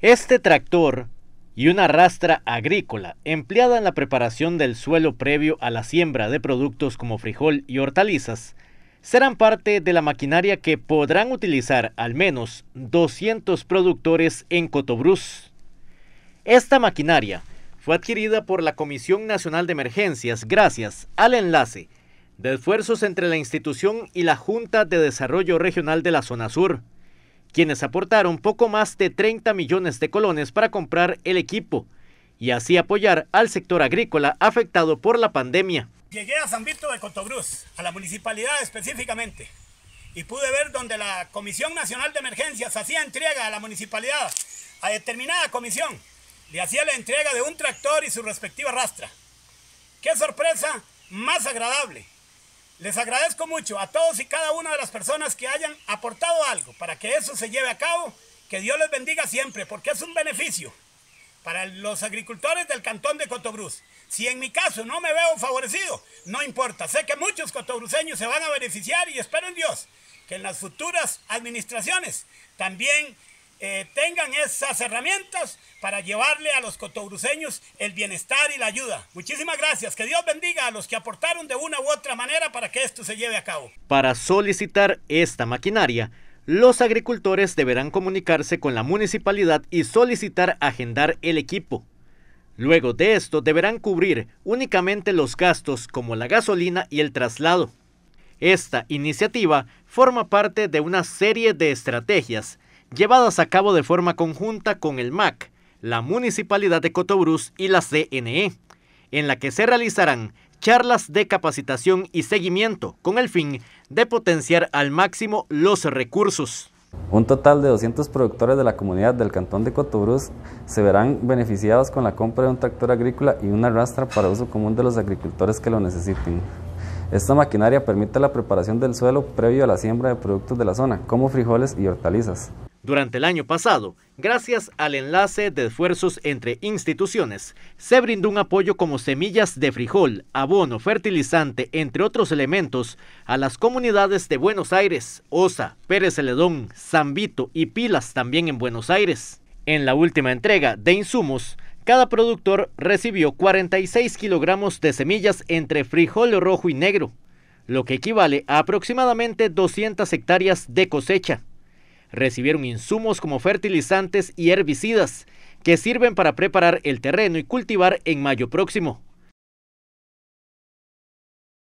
Este tractor y una rastra agrícola empleada en la preparación del suelo previo a la siembra de productos como frijol y hortalizas serán parte de la maquinaria que podrán utilizar al menos 200 productores en Cotobruz. Esta maquinaria fue adquirida por la Comisión Nacional de Emergencias gracias al enlace de esfuerzos entre la institución y la Junta de Desarrollo Regional de la Zona Sur quienes aportaron poco más de 30 millones de colones para comprar el equipo y así apoyar al sector agrícola afectado por la pandemia. Llegué a San Vito de Cotobruz, a la municipalidad específicamente, y pude ver donde la Comisión Nacional de Emergencias hacía entrega a la municipalidad, a determinada comisión, le hacía la entrega de un tractor y su respectiva rastra. ¡Qué sorpresa más agradable! Les agradezco mucho a todos y cada una de las personas que hayan aportado algo para que eso se lleve a cabo. Que Dios les bendiga siempre, porque es un beneficio para los agricultores del cantón de Cotobruz. Si en mi caso no me veo favorecido, no importa. Sé que muchos cotobruceños se van a beneficiar y espero en Dios que en las futuras administraciones también eh, tengan esas herramientas para llevarle a los cotobruceños el bienestar y la ayuda. Muchísimas gracias. Que Dios bendiga a los que aportaron de una u otra manera para que esto se lleve a cabo. Para solicitar esta maquinaria, los agricultores deberán comunicarse con la municipalidad y solicitar agendar el equipo. Luego de esto deberán cubrir únicamente los gastos como la gasolina y el traslado. Esta iniciativa forma parte de una serie de estrategias llevadas a cabo de forma conjunta con el MAC, la Municipalidad de Cotobruz y la CNE, en la que se realizarán charlas de capacitación y seguimiento con el fin de potenciar al máximo los recursos. Un total de 200 productores de la comunidad del Cantón de Cotobruz se verán beneficiados con la compra de un tractor agrícola y una rastra para uso común de los agricultores que lo necesiten. Esta maquinaria permite la preparación del suelo previo a la siembra de productos de la zona, como frijoles y hortalizas. Durante el año pasado, gracias al enlace de esfuerzos entre instituciones, se brindó un apoyo como semillas de frijol, abono, fertilizante, entre otros elementos, a las comunidades de Buenos Aires, Osa, Pérez Celedón, Zambito y Pilas también en Buenos Aires. En la última entrega de insumos, cada productor recibió 46 kilogramos de semillas entre frijol rojo y negro, lo que equivale a aproximadamente 200 hectáreas de cosecha recibieron insumos como fertilizantes y herbicidas que sirven para preparar el terreno y cultivar en mayo próximo.